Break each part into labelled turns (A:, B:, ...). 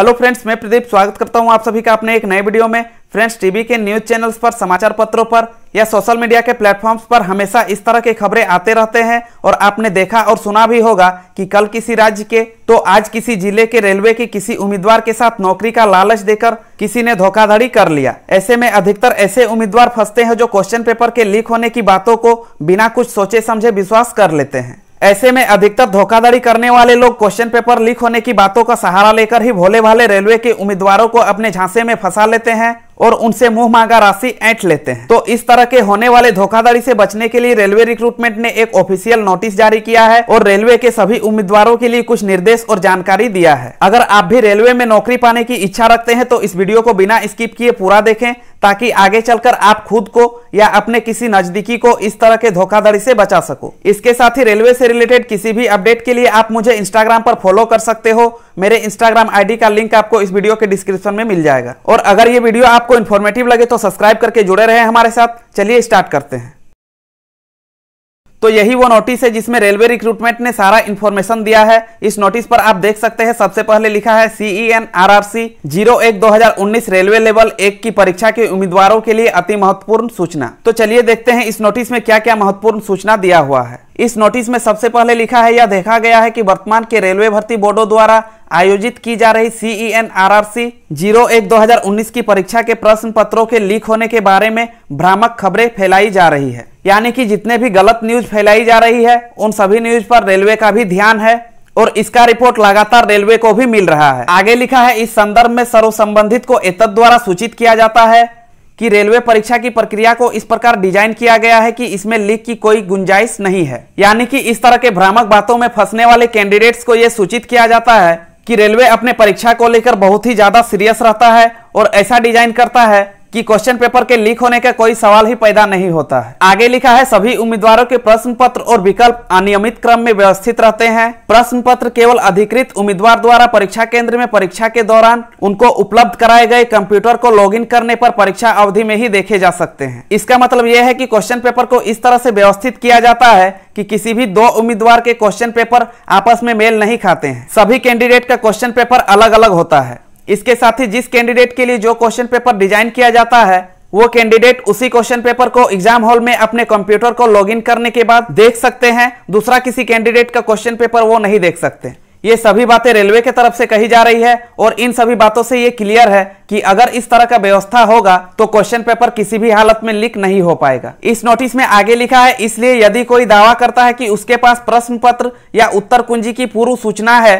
A: hello friends मैं प्रदीप स्वागत करता हूं आप सभी का अपने एक नए वीडियो में फ्रेंड्स टीवी के न्यूज चैनल्स पर समाचार पत्रों पर या सोशल मीडिया के प्लेटफॉर्म्स पर हमेशा इस तरह के खबरें आते रहते हैं और आपने देखा और सुना भी होगा कि कल किसी राज्य के तो आज किसी जिले के रेलवे के किसी उम्मीदवार के साथ नौकरी का लालच देकर किसी ने धोखाधड़ी कर लिया ऐसे में अधिकतर ऐसे उम्मीदवार फंसते हैं जो क्वेश्चन पेपर के लीक होने की बातों को बिना कुछ सोचे समझे विश्वास कर लेते हैं ऐसे में अधिकतर धोखाधड़ी करने वाले लोग क्वेश्चन पेपर लीक होने की बातों का सहारा लेकर ही भोले भाले रेलवे के उम्मीदवारों को अपने झांसे में फंसा लेते हैं और उनसे मुंह मांगा राशि ऐंठ लेते हैं तो इस तरह के होने वाले धोखाधड़ी से बचने के लिए रेलवे रिक्रूटमेंट ने एक ऑफिशियल नोटिस जारी किया है और रेलवे के सभी उम्मीदवारों के लिए कुछ निर्देश और जानकारी दिया है अगर आप भी रेलवे में नौकरी पाने की इच्छा रखते हैं तो इस वीडियो को बिना स्किप किए पूरा देखें ताकि आगे चलकर आप खुद को या अपने किसी नजदीकी को इस तरह के धोखाधड़ी से बचा सको इसके साथ ही रेलवे से रिलेटेड किसी भी अपडेट के लिए आप मुझे इंस्टाग्राम पर फॉलो कर सकते हो मेरे इंस्टाग्राम आईडी का लिंक आपको इस वीडियो के डिस्क्रिप्शन में मिल जाएगा और अगर ये वीडियो आपको इन्फॉर्मेटिव लगे तो सब्सक्राइब करके जुड़े रहे हमारे साथ चलिए स्टार्ट करते हैं तो यही वो नोटिस है जिसमें रेलवे रिक्रूटमेंट ने सारा इन्फॉर्मेशन दिया है इस नोटिस पर आप देख सकते हैं सबसे पहले लिखा है C E N R R C zero एक दो हजार उन्नीस रेलवे लेवल एक की परीक्षा के उम्मीदवारों के लिए अति महत्वपूर्ण सूचना तो चलिए देखते हैं इस नोटिस में क्या क्या महत्वपूर्ण सूचना दिया हुआ है इस नोटिस में सबसे पहले लिखा है यह देखा गया है कि वर्तमान के रेलवे भर्ती बोर्डो द्वारा आयोजित की जा रही C E N R R C zero एक दो हजार उन्नीस की परीक्षा के प्रश्न पत्रों के लीक होने के बारे में भ्रामक खबरें फैलाई जा रही है यानी कि जितने भी गलत न्यूज फैलाई जा रही है उन सभी न्यूज पर रेलवे का भी ध्यान है और इसका रिपोर्ट लगातार रेलवे को भी मिल रहा है आगे लिखा है इस संदर्भ में सर्व संबंधित को एतद द्वारा सूचित किया जाता है कि रेलवे परीक्षा की प्रक्रिया को इस प्रकार डिजाइन किया गया है कि इसमें लीक की कोई गुंजाइश नहीं है यानी कि इस तरह के भ्रामक बातों में फंसने वाले कैंडिडेट्स को यह सूचित किया जाता है कि रेलवे अपने परीक्षा को लेकर बहुत ही ज़्यादा सीरियस रहता है और ऐसा डिजाइन करता है कि क्वेश्चन पेपर के लीक होने का कोई सवाल ही पैदा नहीं होता है आगे लिखा है सभी उम्मीदवारों के प्रश्न पत्र और विकल्प अनियमित क्रम में व्यवस्थित रहते हैं प्रश्न पत्र केवल अधिकृत उम्मीदवार द्वारा परीक्षा केंद्र में परीक्षा के दौरान उनको उपलब्ध कराए गए कंप्यूटर को लॉग करने पर परीक्षा अवधि में ही देखे जा सकते हैं इसका मतलब यह है की क्वेश्चन पेपर को इस तरह से व्यवस्थित किया जाता है कि किसी भी दो उम्मीदवार के क्वेश्चन पेपर आपस में मेल नहीं खाते हैं सभी कैंडिडेट का क्वेश्चन पेपर अलग अलग होता है इसके साथ ही जिस कैंडिडेट के लिए जो क्वेश्चन पेपर डिजाइन किया जाता है वो कैंडिडेट उसी क्वेश्चन पेपर को एग्जाम हॉल में अपने कंप्यूटर को लॉगिन करने के बाद देख सकते हैं दूसरा किसी कैंडिडेट का क्वेश्चन पेपर वो नहीं देख सकते ये सभी बातें रेलवे के तरफ से कही जा रही है और इन सभी बातों से ये क्लियर है कि अगर इस तरह का व्यवस्था होगा तो क्वेश्चन पेपर किसी भी हालत में लीक नहीं हो पाएगा इस नोटिस में आगे लिखा है इसलिए यदि कोई दावा करता है कि उसके पास प्रश्न पत्र या उत्तर कुंजी की पूर्व सूचना है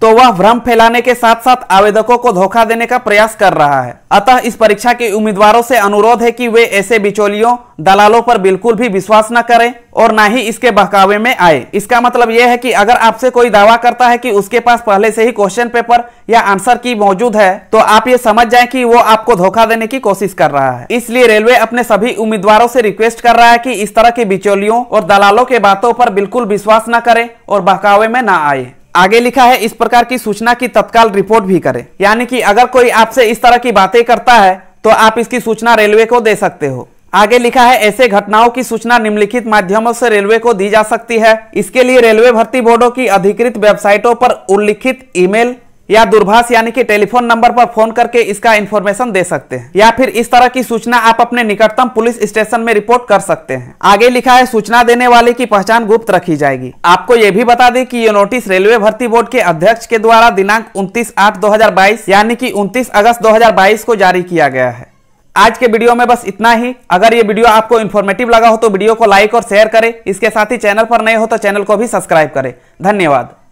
A: तो वह भ्रम फैलाने के साथ साथ आवेदकों को धोखा देने का प्रयास कर रहा है अतः इस परीक्षा के उम्मीदवारों से अनुरोध है कि वे ऐसे बिचौलियों दलालों पर बिल्कुल भी विश्वास न करें और न ही इसके बहकावे में आए इसका मतलब यह है कि अगर आपसे कोई दावा करता है कि उसके पास पहले से ही क्वेश्चन पेपर या आंसर की मौजूद है तो आप ये समझ जाए की वो आपको धोखा देने की कोशिश कर रहा है इसलिए रेलवे अपने सभी उम्मीदवारों से रिक्वेस्ट कर रहा है की इस तरह के बिचौलियों और दलालों के बातों पर बिल्कुल विश्वास न करें और बहकावे में न आए आगे लिखा है इस प्रकार की सूचना की तत्काल रिपोर्ट भी करें यानी कि अगर कोई आपसे इस तरह की बातें करता है तो आप इसकी सूचना रेलवे को दे सकते हो आगे लिखा है ऐसे घटनाओं की सूचना निम्नलिखित माध्यमों से रेलवे को दी जा सकती है इसके लिए रेलवे भर्ती बोर्डों की अधिकृत वेबसाइटों पर उल्लिखित ईमेल या दूरभाष यानी कि टेलीफोन नंबर पर फोन करके इसका इन्फॉर्मेशन दे सकते हैं या फिर इस तरह की सूचना आप अपने निकटतम पुलिस स्टेशन में रिपोर्ट कर सकते हैं आगे लिखा है सूचना देने वाले की पहचान गुप्त रखी जाएगी आपको ये भी बता दें कि ये नोटिस रेलवे भर्ती बोर्ड के अध्यक्ष के द्वारा दिनांक उन्तीस आठ दो यानी की उन्तीस अगस्त दो को जारी किया गया है आज के वीडियो में बस इतना ही अगर ये वीडियो आपको इन्फॉर्मेटिव लगा हो तो वीडियो को लाइक और शेयर करें इसके साथ ही चैनल पर नए हो तो चैनल को भी सब्सक्राइब करें धन्यवाद